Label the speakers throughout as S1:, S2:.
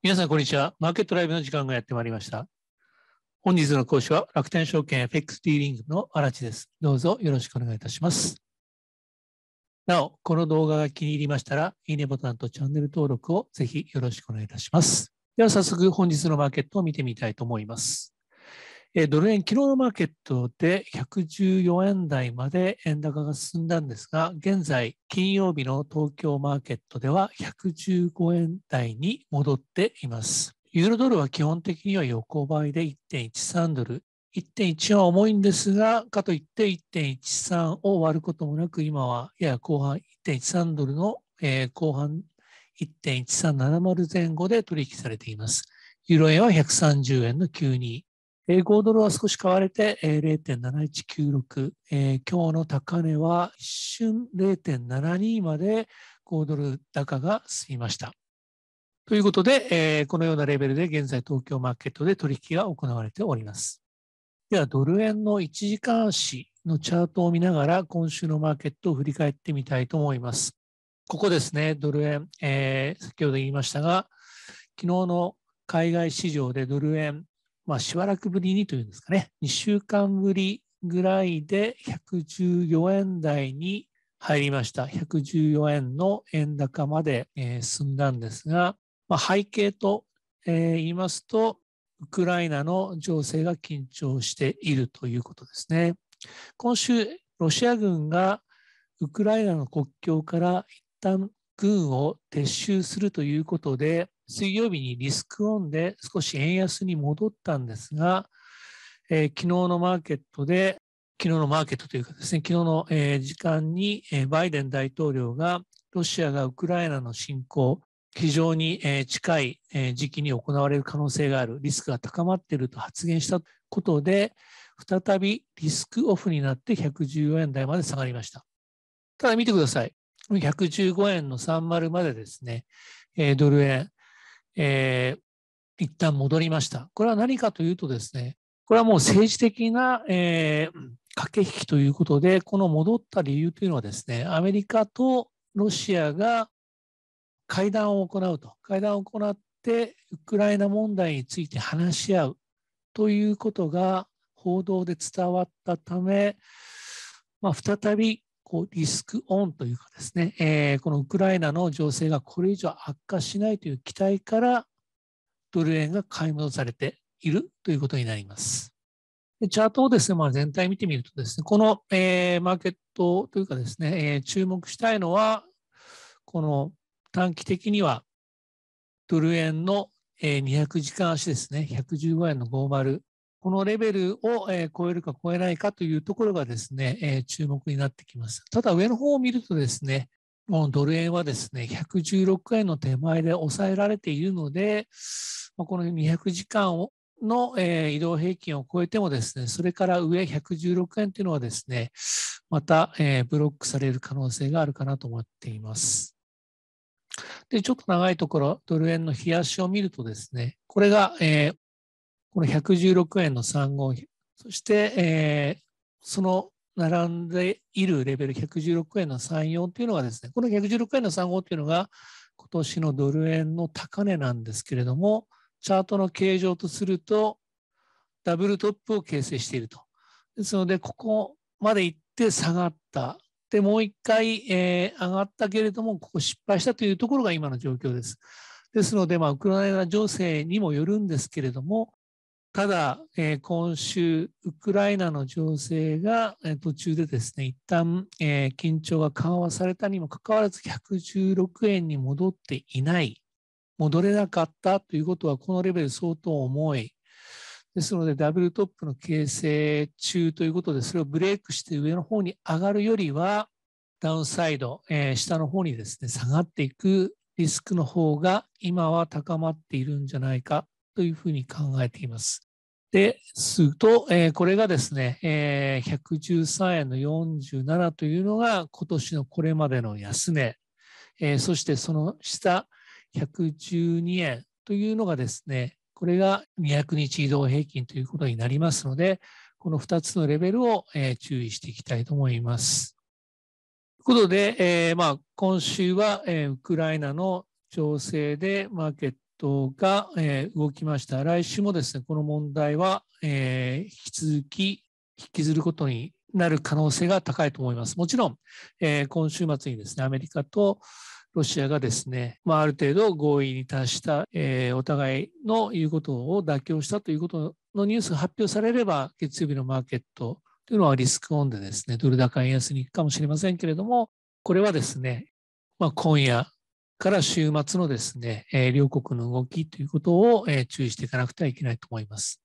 S1: 皆さん、こんにちは。マーケットライブの時間がやってまいりました。本日の講師は楽天証券 FX ディーリングの荒地です。どうぞよろしくお願いいたします。なお、この動画が気に入りましたら、いいねボタンとチャンネル登録をぜひよろしくお願いいたします。では早速本日のマーケットを見てみたいと思います。ドル円、昨日のマーケットで114円台まで円高が進んだんですが、現在、金曜日の東京マーケットでは115円台に戻っています。ユーロドルは基本的には横ばいで1.13ドル。1.1は重いんですが、かといって1.13を割ることもなく、今はやや後半1.13ドルの、えー、後半1.1370前後で取引されています。ユーロ円は130円の92。えー、5ドルは少し買われて、えー、0.7196、えー、今日の高値は一瞬0.72まで5ドル高が進みました。ということで、えー、このようなレベルで現在東京マーケットで取引が行われております。では、ドル円の1時間足のチャートを見ながら、今週のマーケットを振り返ってみたいと思います。ここですね、ドル円、えー、先ほど言いましたが、昨日の海外市場でドル円まあ、しばらくぶりにというんですかね、2週間ぶりぐらいで114円台に入りました。114円の円高まで、えー、進んだんですが、まあ、背景と、えー、言いますと、ウクライナの情勢が緊張しているということですね。今週、ロシア軍がウクライナの国境から一旦軍を撤収するということで、水曜日にリスクオンで少し円安に戻ったんですが、えー、昨日のマーケットで、昨日のマーケットというかですね、昨日の、えー、時間に、えー、バイデン大統領がロシアがウクライナの侵攻、非常に、えー、近い、えー、時期に行われる可能性がある、リスクが高まっていると発言したことで、再びリスクオフになって114円台まで下がりました。ただ見てください。115円の30までですね、ドル円、えー、一旦戻りました。これは何かというとですね、これはもう政治的な、えー、駆け引きということで、この戻った理由というのはですね、アメリカとロシアが会談を行うと、会談を行って、ウクライナ問題について話し合うということが報道で伝わったため、まあ、再びこうリスクオンというかですね、えー、このウクライナの情勢がこれ以上悪化しないという期待からドル円が買い戻されているということになります。でチャートをですね、まあ、全体見てみるとですね、この、えー、マーケットというかですね、えー、注目したいのは、この短期的にはドル円の200時間足ですね、115円の50このレベルを、超えるか超えないかというところがですね、注目になってきます。ただ上の方を見るとですね、もうドル円はですね、116円の手前で抑えられているので、この200時間をの、移動平均を超えてもですね、それから上116円というのはですね、また、ブロックされる可能性があるかなと思っています。で、ちょっと長いところ、ドル円の冷やしを見るとですね、これが、この116円の3号そして、えー、その並んでいるレベル116円の3、4というのがですね、この116円の3号というのが、今年のドル円の高値なんですけれども、チャートの形状とすると、ダブルトップを形成していると。ですので、ここまで行って下がった。で、もう一回、えー、上がったけれども、ここ失敗したというところが今の状況です。ですので、まあ、ウクライナ情勢にもよるんですけれども、ただ、えー、今週、ウクライナの情勢が、えー、途中でですね、一旦、えー、緊張が緩和されたにもかかわらず、116円に戻っていない、戻れなかったということは、このレベル相当重い。ですので、ダブルトップの形成中ということで、それをブレイクして上の方に上がるよりは、ダウンサイド、えー、下の方にですね、下がっていくリスクの方が今は高まっているんじゃないかというふうに考えています。ですと、えー、これがですね、えー、113円の47というのが今年のこれまでの安値、えー、そしてその下、112円というのがですね、これが200日移動平均ということになりますので、この2つのレベルを、えー、注意していきたいと思います。ということで、えーまあ、今週は、えー、ウクライナの情勢でマーケットが、え動きました。来週もですね、この問題は、え引き続き引きずることになる可能性が高いと思います。もちろん、え今週末にですね、アメリカとロシアがですね、まあ、ある程度合意に達した、えお互いの言うことを妥協したということのニュースが発表されれば、月曜日のマーケットというのはリスクオンでですね、ドル高円安に行くかもしれませんけれども、これはですね、まあ、今夜から週末のですね、両国の動きということを、注意していかなくてはいけないと思います。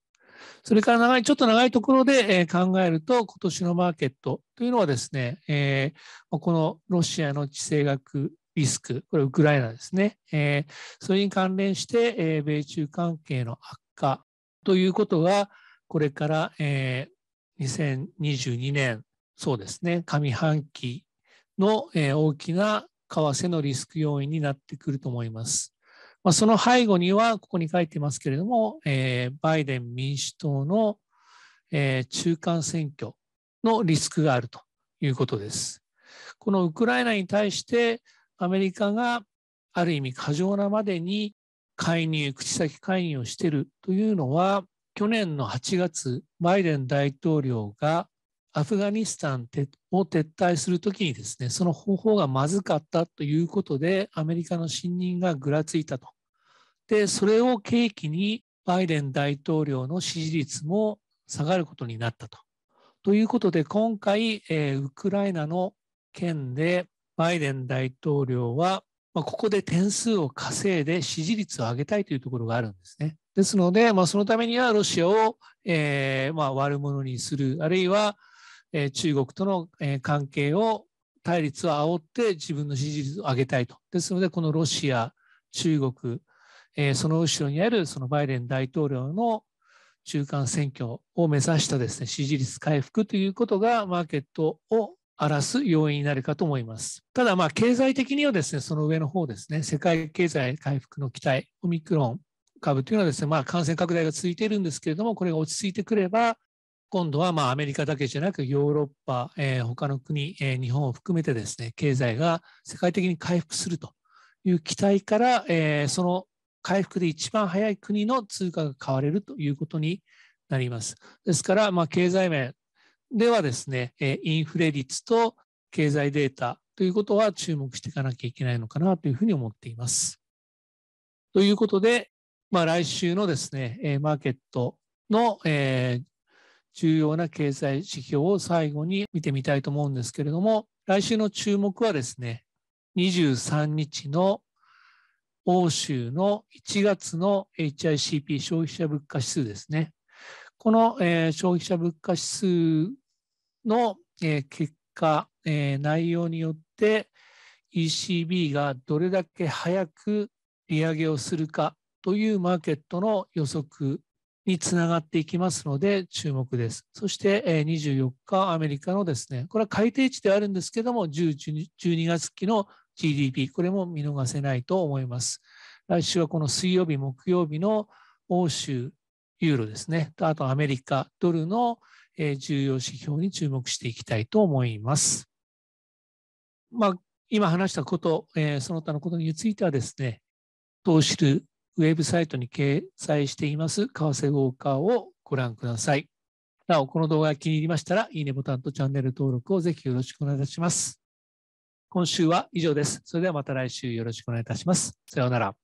S1: それから長い、ちょっと長いところで、考えると、今年のマーケットというのはですね、このロシアの地政学リスク、これウクライナですね、それに関連して、米中関係の悪化ということが、これから、2022年、そうですね、上半期の、大きな為替のリスク要因になってくると思います。まあ、その背後には、ここに書いてますけれども、えー、バイデン民主党の、えー、中間選挙のリスクがあるということです。このウクライナに対してアメリカがある意味過剰なまでに介入、口先介入をしているというのは、去年の8月、バイデン大統領がアフガニスタンを撤退するときにですね、その方法がまずかったということで、アメリカの信任がぐらついたと。で、それを契機に、バイデン大統領の支持率も下がることになったと。ということで、今回、えウクライナの件で、バイデン大統領は、まあ、ここで点数を稼いで支持率を上げたいというところがあるんですね。ですので、まあ、そのためにはロシアを、えー、まあ、悪者にする、あるいはえ中国との、え関係を対立を煽って自分の支持率を上げたいと。ですので、このロシア、中国、えその後ろにあるそのバイデン大統領の中間選挙を目指したですね、支持率回復ということがマーケットを荒らす要因になるかと思います。ただ、まあ、経済的にはですね、その上の方ですね、世界経済回復の期待、オミクロン株というのはですね、まあ、感染拡大が続いているんですけれども、これが落ち着いてくれば、今度はまあアメリカだけじゃなくヨーロッパ、えー、他の国、えー、日本を含めてですね、経済が世界的に回復するという期待から、えー、その回復で一番早い国の通貨が買われるということになります。ですから、まあ、経済面ではですね、えインフレ率と経済データということは注目していかなきゃいけないのかなというふうに思っています。ということで、まあ、来週のですね、マーケットの、えー、重要な経済指標を最後に見てみたいと思うんですけれども、来週の注目はですね、23日の欧州の1月の HICP 消費者物価指数ですね。この、えー、消費者物価指数の、えー、結果、えー、内容によって ECB がどれだけ早く利上げをするかというマーケットの予測につながっていきますので注目です。そして24日、アメリカのですね、これは改定値であるんですけども、1 2月期の GDP、これも見逃せないと思います。来週はこの水曜日、木曜日の欧州、ユーロですね、あとアメリカ、ドルの重要指標に注目していきたいと思います。まあ、今話したこと、その他のことについてはですね、投資るウェブサイトに掲載しています為替ウォーカーをご覧ください。なお、この動画が気に入りましたら、いいねボタンとチャンネル登録をぜひよろしくお願いいたします。今週は以上です。それではまた来週よろしくお願いいたします。さようなら。